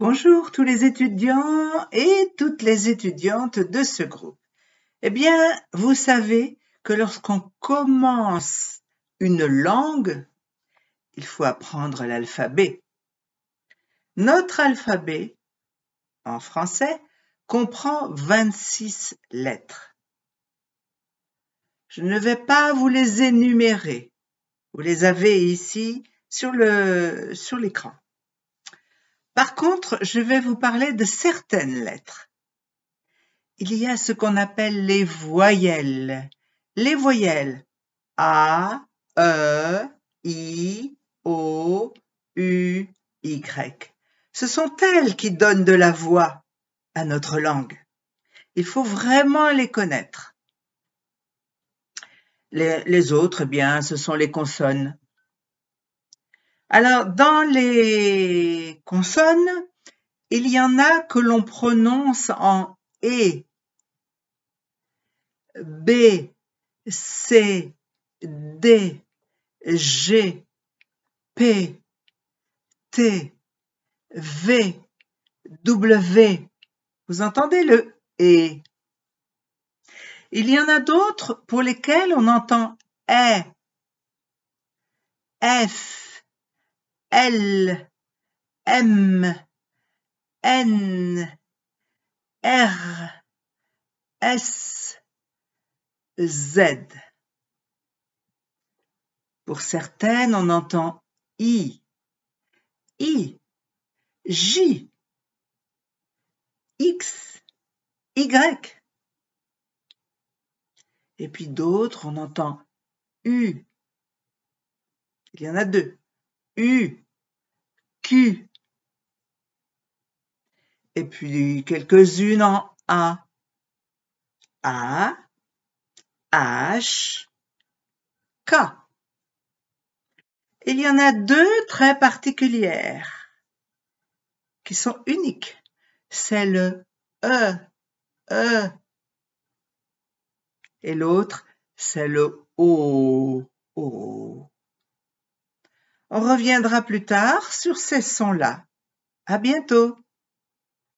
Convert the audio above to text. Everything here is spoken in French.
Bonjour tous les étudiants et toutes les étudiantes de ce groupe. Eh bien, vous savez que lorsqu'on commence une langue, il faut apprendre l'alphabet. Notre alphabet, en français, comprend 26 lettres. Je ne vais pas vous les énumérer. Vous les avez ici sur l'écran. Le, sur par contre, je vais vous parler de certaines lettres. Il y a ce qu'on appelle les voyelles. Les voyelles A, E, I, O, U, Y. Ce sont elles qui donnent de la voix à notre langue. Il faut vraiment les connaître. Les, autres, eh bien, ce sont les consonnes. Alors, dans les consonnes, il y en a que l'on prononce en E, B, C, D, G, P, T, V, W. Vous entendez le E Il y en a d'autres pour lesquels on entend E, F, L, M, N, R, S, Z. Pour certaines, on entend I, I, J, X, Y. Et puis d'autres, on entend U. Il y en a deux. U, Q, et puis quelques-unes en A. A, H, K. Il y en a deux très particulières qui sont uniques. C'est le E, E. Et l'autre, c'est le O, O. On reviendra plus tard sur ces sons-là. À bientôt!